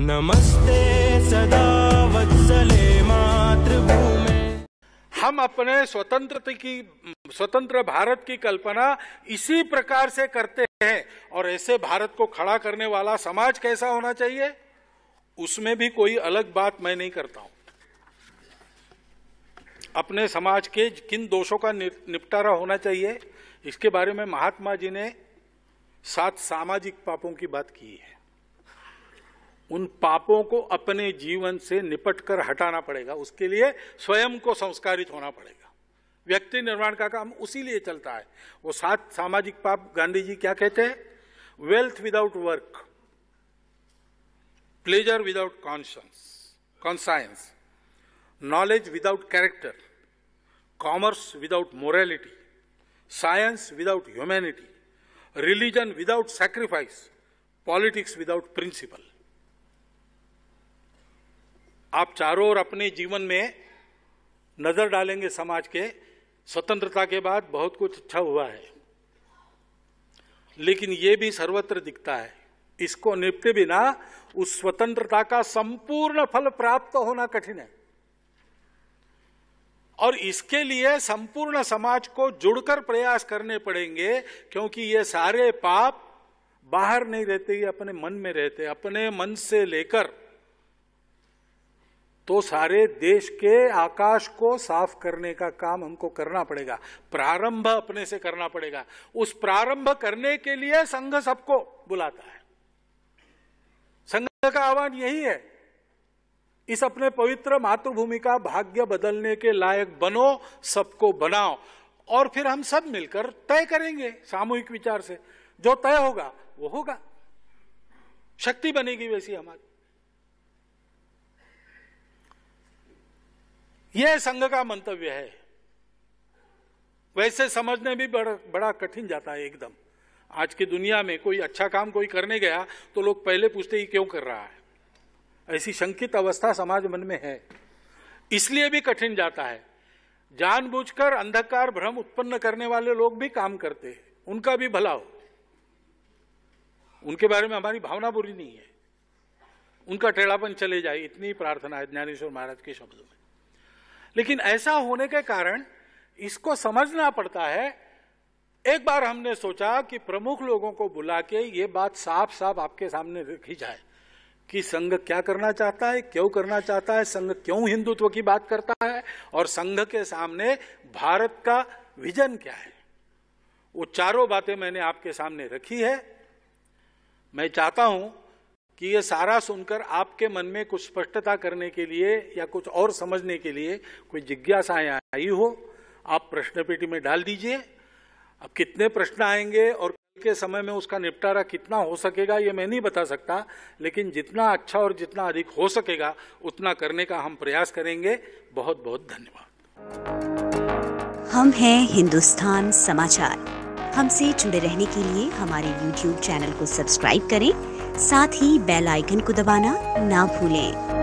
नमस्ते सदा मातृभूमि हम अपने स्वतंत्रता की स्वतंत्र भारत की कल्पना इसी प्रकार से करते हैं और ऐसे भारत को खड़ा करने वाला समाज कैसा होना चाहिए उसमें भी कोई अलग बात मैं नहीं करता हूं अपने समाज के किन दोषों का निपटारा होना चाहिए इसके बारे में महात्मा जी ने सात सामाजिक पापों की बात की है उन पापों को अपने जीवन से निपट कर हटाना पड़ेगा उसके लिए स्वयं को संस्कारित होना पड़ेगा व्यक्ति निर्माण का काम उसी लिए चलता है वो सात सामाजिक पाप गांधी जी क्या कहते हैं wealth without work pleasure without conscience conscience knowledge without character commerce without morality science without humanity religion without sacrifice politics without principle आप चारों ओर अपने जीवन में नज़र डालेंगे समाज के स्वतंत्रता के बाद बहुत कुछ अच्छा हुआ है लेकिन ये भी सर्वत्र दिखता है इसको निपटे बिना उस स्वतंत्रता का संपूर्ण फल प्राप्त होना कठिन है और इसके लिए संपूर्ण समाज को जुड़कर प्रयास करने पड़ेंगे क्योंकि ये सारे पाप बाहर नहीं रहते ये अपने मन में रहते अपने मन से लेकर तो सारे देश के आकाश को साफ करने का काम हमको करना पड़ेगा प्रारंभ अपने से करना पड़ेगा उस प्रारंभ करने के लिए संघ सबको बुलाता है संघ का आह्वान यही है इस अपने पवित्र मातृभूमि का भाग्य बदलने के लायक बनो सबको बनाओ और फिर हम सब मिलकर तय करेंगे सामूहिक विचार से जो तय होगा वो होगा शक्ति बनेगी वैसी हमारी यह संघ का मंतव्य है वैसे समझने भी बड़ा बड़ा कठिन जाता है एकदम आज की दुनिया में कोई अच्छा काम कोई करने गया तो लोग पहले पूछते ही क्यों कर रहा है ऐसी शंकित अवस्था समाज मन में है इसलिए भी कठिन जाता है जानबूझकर अंधकार भ्रम उत्पन्न करने वाले लोग भी काम करते हैं उनका भी भला हो उनके बारे में हमारी भावना बुरी नहीं है उनका टेढ़ापन चले जाए इतनी प्रार्थना है ज्ञानेश्वर महाराज के शब्दों में लेकिन ऐसा होने के कारण इसको समझना पड़ता है एक बार हमने सोचा कि प्रमुख लोगों को बुला के ये बात साफ साफ आपके सामने रखी जाए कि संघ क्या करना चाहता है क्यों करना चाहता है संघ क्यों हिंदुत्व की बात करता है और संघ के सामने भारत का विजन क्या है वो चारों बातें मैंने आपके सामने रखी है मैं चाहता हूं कि ये सारा सुनकर आपके मन में कुछ स्पष्टता करने के लिए या कुछ और समझने के लिए कोई जिज्ञासाएं आई हो आप प्रश्न पेटी में डाल दीजिए अब कितने प्रश्न आएंगे और के समय में उसका निपटारा कितना हो सकेगा ये मैं नहीं बता सकता लेकिन जितना अच्छा और जितना अधिक हो सकेगा उतना करने का हम प्रयास करेंगे बहुत बहुत धन्यवाद हम हैं हिंदुस्तान समाचार हमसे जुड़े रहने के लिए हमारे YouTube चैनल को सब्सक्राइब करें साथ ही बेल आइकन को दबाना ना भूलें